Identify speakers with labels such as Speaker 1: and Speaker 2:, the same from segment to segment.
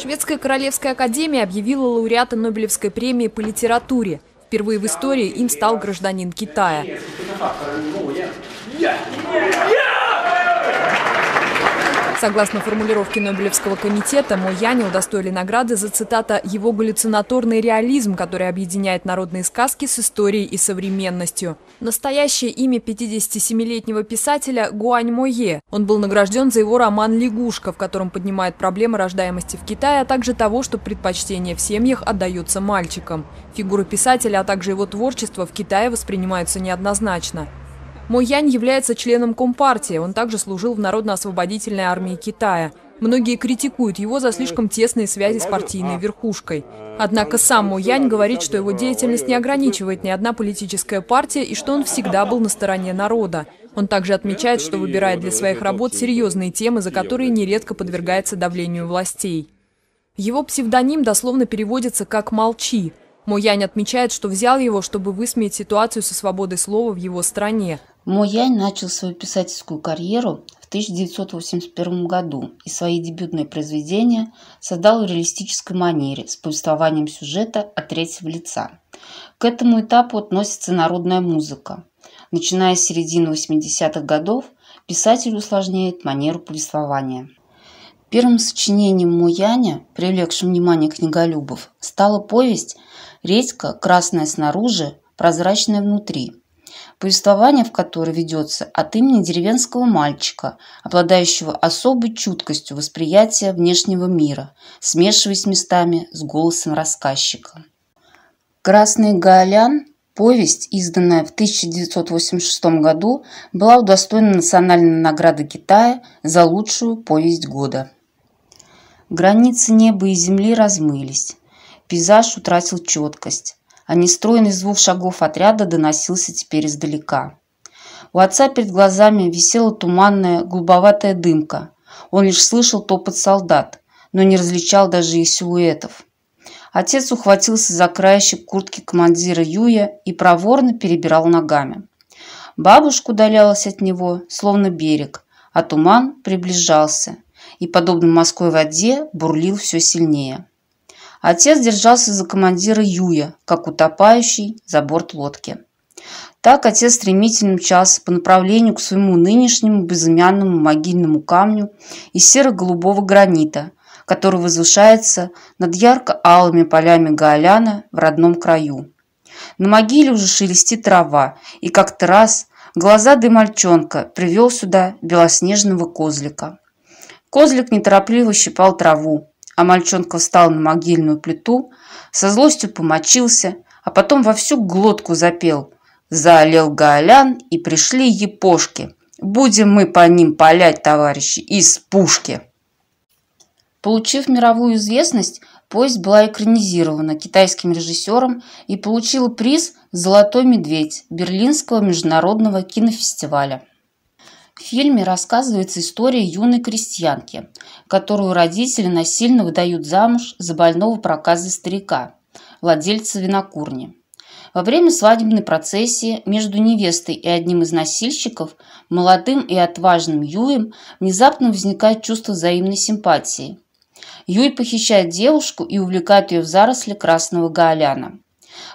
Speaker 1: Шведская Королевская Академия объявила лауреата Нобелевской премии по литературе. Впервые в истории им стал гражданин Китая. Согласно формулировке Нобелевского комитета, Мояне удостоили награды за, цитата, «его галлюцинаторный реализм, который объединяет народные сказки с историей и современностью». Настоящее имя 57-летнего писателя – Гуань Мое. Он был награжден за его роман «Лягушка», в котором поднимает проблемы рождаемости в Китае, а также того, что предпочтение в семьях отдается мальчикам. Фигура писателя, а также его творчество в Китае воспринимаются неоднозначно. Мо Янь является членом Компартии. Он также служил в Народно-освободительной армии Китая. Многие критикуют его за слишком тесные связи с партийной верхушкой. Однако сам Мо Янь говорит, что его деятельность не ограничивает ни одна политическая партия и что он всегда был на стороне народа. Он также отмечает, что выбирает для своих работ серьезные темы, за которые нередко подвергается давлению властей. Его псевдоним дословно переводится как «молчи». Мо Янь отмечает, что взял его, чтобы высмеять ситуацию со свободой слова в его стране. Мо Янь
Speaker 2: начал свою писательскую карьеру в 1981 году и свои дебютные произведения создал в реалистической манере с повествованием сюжета от третьего лица. К этому этапу относится народная музыка. Начиная с середины 80-х годов, писатель усложняет манеру повествования. Первым сочинением Муяня, привлекшим внимание книголюбов, стала повесть «Редька красная снаружи, прозрачная внутри», повествование в которой ведется от имени деревенского мальчика, обладающего особой чуткостью восприятия внешнего мира, смешиваясь местами с голосом рассказчика. «Красный Гаолян» Повесть, изданная в 1986 году, была удостоена национальной награды Китая за лучшую повесть года. Границы неба и земли размылись. Пейзаж утратил четкость а нестройный звук шагов отряда доносился теперь издалека. У отца перед глазами висела туманная, голубоватая дымка. Он лишь слышал топот солдат, но не различал даже их силуэтов. Отец ухватился за краешек куртки командира Юя и проворно перебирал ногами. Бабушка удалялась от него, словно берег, а туман приближался и, подобно морской воде, бурлил все сильнее. Отец держался за командира Юя, как утопающий за борт лодки. Так отец стремительно мчался по направлению к своему нынешнему безымянному могильному камню из серо-голубого гранита, который возвышается над ярко-алыми полями Гаоляна в родном краю. На могиле уже шелестит трава, и как-то раз глаза мальчонка привел сюда белоснежного козлика. Козлик неторопливо щипал траву, а мальчонка встал на могильную плиту, со злостью помочился, а потом во всю глотку запел «Заолел Галян и пришли епошки. Будем мы по ним палять, товарищи, из пушки!» Получив мировую известность, повесть была экранизирована китайским режиссером и получила приз «Золотой медведь» Берлинского международного кинофестиваля. В фильме рассказывается история юной крестьянки, которую родители насильно выдают замуж за больного проказы старика, владельца винокурни. Во время свадебной процессии между невестой и одним из насильщиков, молодым и отважным Юем, внезапно возникает чувство взаимной симпатии. Юй похищает девушку и увлекает ее в заросли красного гаоляна.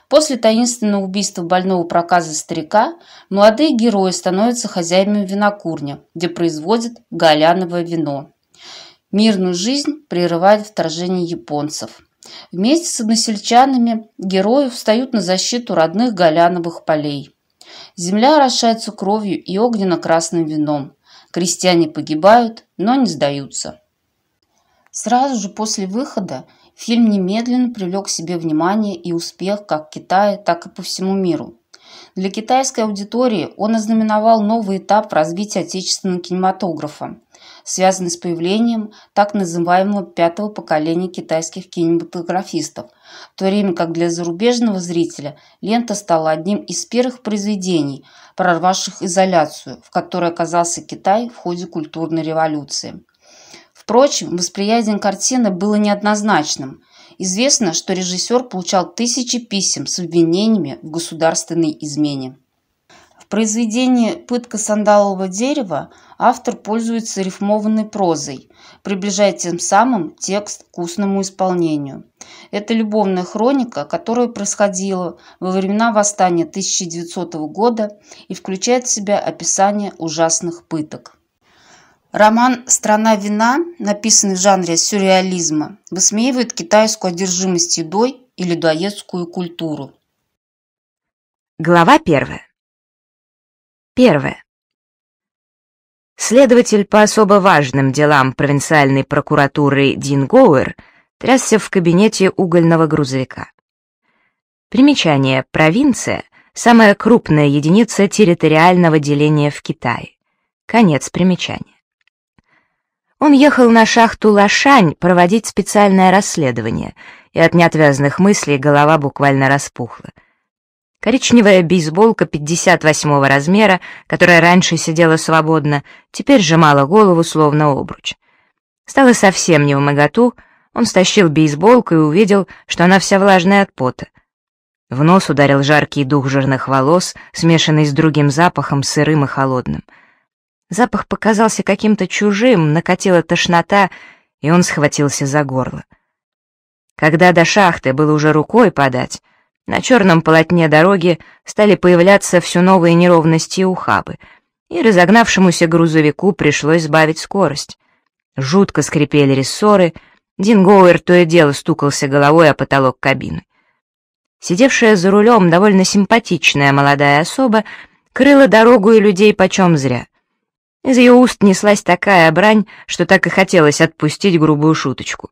Speaker 2: После таинственного убийства больного проказа старика молодые герои становятся хозяевами винокурня, где производят галяновое вино. Мирную жизнь прерывает вторжение японцев. Вместе с односельчанами герои встают на защиту родных голяновых полей. Земля орошается кровью и огненно-красным вином. Крестьяне погибают, но не сдаются. Сразу же после выхода Фильм немедленно привлек к себе внимание и успех как в Китае, так и по всему миру. Для китайской аудитории он ознаменовал новый этап в развитии отечественного кинематографа, связанный с появлением так называемого пятого поколения китайских кинематографистов, в то время как для зарубежного зрителя лента стала одним из первых произведений, прорвавших изоляцию, в которой оказался Китай в ходе культурной революции. Впрочем, восприятие картины было неоднозначным. Известно, что режиссер получал тысячи писем с обвинениями в государственной измене. В произведении «Пытка сандалового дерева» автор пользуется рифмованной прозой, приближая тем самым текст к устному исполнению. Это любовная хроника, которая происходила во времена восстания 1900 года и включает в себя описание ужасных пыток. Роман «Страна вина», написанный в жанре сюрреализма, высмеивает китайскую одержимость едой и людоедскую культуру.
Speaker 3: Глава первая. Первое. Следователь по особо важным делам провинциальной прокуратуры Дин Гоуэр трясся в кабинете угольного грузовика. Примечание «Провинция» — самая крупная единица территориального деления в Китае. Конец примечания. Он ехал на шахту Лошань проводить специальное расследование, и от неотвязных мыслей голова буквально распухла. Коричневая бейсболка 58-го размера, которая раньше сидела свободно, теперь сжимала голову словно обруч. Стало совсем не в моготу, он стащил бейсболку и увидел, что она вся влажная от пота. В нос ударил жаркий дух жирных волос, смешанный с другим запахом, сырым и холодным — Запах показался каким-то чужим, накатила тошнота, и он схватился за горло. Когда до шахты было уже рукой подать, на черном полотне дороги стали появляться все новые неровности и ухабы, и разогнавшемуся грузовику пришлось сбавить скорость. Жутко скрипели рессоры, Дингоуэр то и дело стукался головой о потолок кабины. Сидевшая за рулем довольно симпатичная молодая особа крыла дорогу и людей почем зря. Из ее уст неслась такая брань, что так и хотелось отпустить грубую шуточку.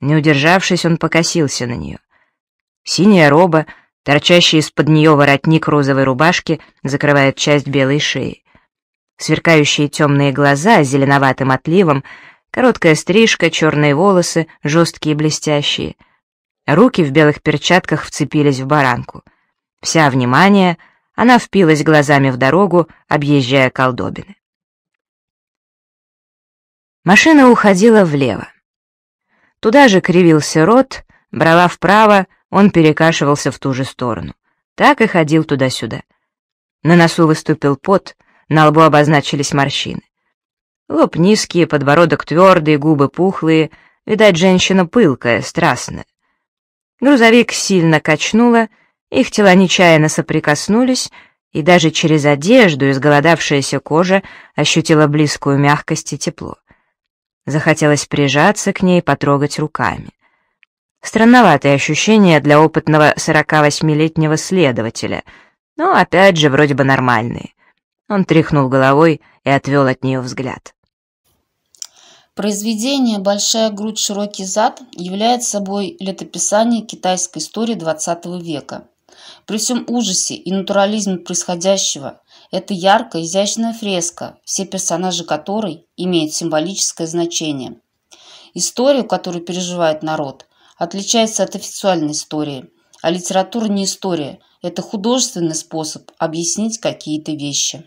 Speaker 3: Не удержавшись, он покосился на нее. Синяя роба, торчащий из-под нее воротник розовой рубашки, закрывает часть белой шеи. Сверкающие темные глаза с зеленоватым отливом, короткая стрижка, черные волосы, жесткие и блестящие. Руки в белых перчатках вцепились в баранку. Вся внимание, она впилась глазами в дорогу, объезжая колдобины. Машина уходила влево. Туда же кривился рот, брала вправо, он перекашивался в ту же сторону. Так и ходил туда-сюда. На носу выступил пот, на лбу обозначились морщины. Лоб низкий, подбородок твердый, губы пухлые. Видать, женщина пылкая, страстная. Грузовик сильно качнуло, их тела нечаянно соприкоснулись, и даже через одежду изголодавшаяся кожа ощутила близкую мягкость и тепло. Захотелось прижаться к ней, потрогать руками. Странноватое ощущение для опытного 48-летнего следователя, но, опять же, вроде бы нормальные. Он тряхнул головой и отвел от нее взгляд.
Speaker 2: Произведение «Большая грудь, широкий зад» является собой летописание китайской истории XX века. При всем ужасе и натурализме происходящего это яркая, изящная фреска, все персонажи которой имеют символическое значение. Историю, которую переживает народ, отличается от официальной истории, а литература не история, это художественный способ объяснить какие-то вещи.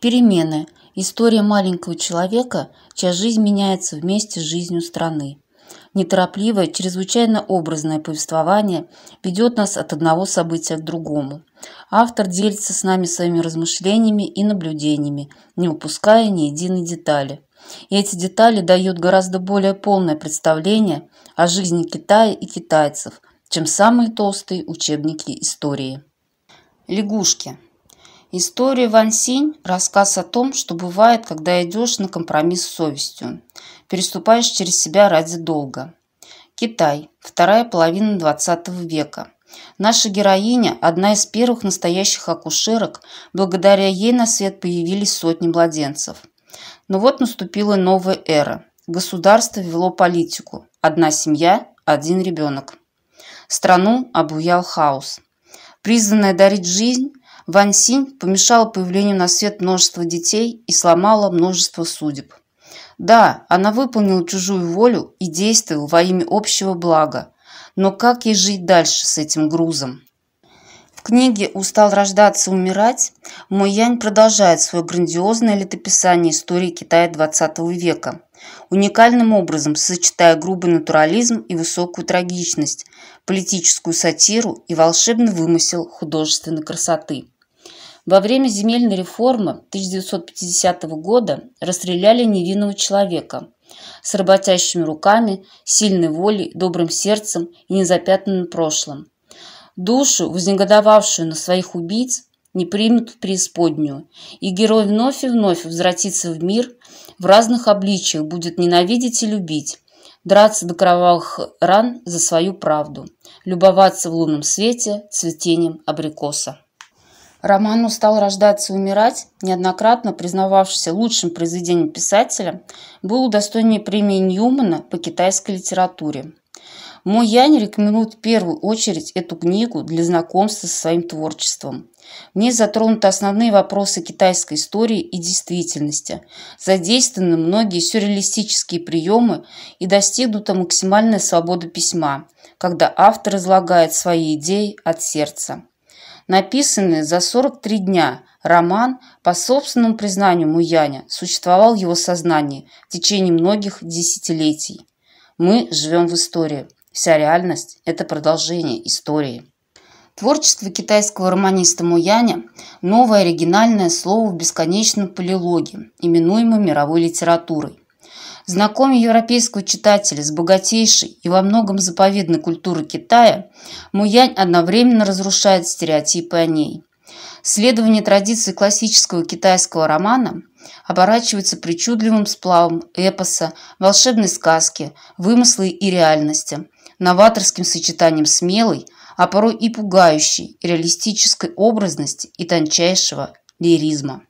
Speaker 2: Перемены – история маленького человека, чья жизнь меняется вместе с жизнью страны неторопливое, чрезвычайно образное повествование ведет нас от одного события к другому. Автор делится с нами своими размышлениями и наблюдениями, не упуская ни единой детали. И эти детали дают гораздо более полное представление о жизни Китая и китайцев, чем самые толстые учебники истории. Лягушки – История Ван Синь – рассказ о том, что бывает, когда идешь на компромисс с совестью, переступаешь через себя ради долга. Китай. Вторая половина XX века. Наша героиня – одна из первых настоящих акушерок, благодаря ей на свет появились сотни младенцев. Но вот наступила новая эра. Государство ввело политику «одна семья, один ребенок». Страну обуял хаос. Призванная дарить жизнь – Ван Синь помешала появлению на свет множества детей и сломала множество судеб. Да, она выполнила чужую волю и действовала во имя общего блага, но как ей жить дальше с этим грузом? В книге «Устал рождаться умирать» Мо Янь продолжает свое грандиозное летописание истории Китая XX века, уникальным образом сочетая грубый натурализм и высокую трагичность, политическую сатиру и волшебный вымысел художественной красоты. Во время земельной реформы 1950 года расстреляли невинного человека с работящими руками, сильной волей, добрым сердцем и незапятнанным прошлым. Душу, вознегодовавшую на своих убийц, не примут в преисподнюю, и герой вновь и вновь возвратится в мир, в разных обличиях будет ненавидеть и любить, драться до кровавых ран за свою правду, любоваться в лунном свете цветением абрикоса. Роману стал рождаться и умирать», неоднократно признававшийся лучшим произведением писателя, был удостоен премии Ньюмана по китайской литературе. Мой Янь рекомендует в первую очередь эту книгу для знакомства со своим творчеством. В ней затронуты основные вопросы китайской истории и действительности, задействованы многие сюрреалистические приемы и достигнута максимальная свобода письма, когда автор излагает свои идеи от сердца написанный за 43 дня роман, по собственному признанию Муяня, существовал в его сознании в течение многих десятилетий. Мы живем в истории. Вся реальность – это продолжение истории. Творчество китайского романиста Муяня – новое оригинальное слово в бесконечном полилоге, именуемом мировой литературой. Знакомя европейского читателя с богатейшей и во многом заповедной культурой Китая, Муянь одновременно разрушает стереотипы о ней. Следование традиции классического китайского романа оборачивается причудливым сплавом эпоса, волшебной сказки, вымысла и реальности, новаторским сочетанием смелой, а порой и пугающей реалистической образности и тончайшего лиризма.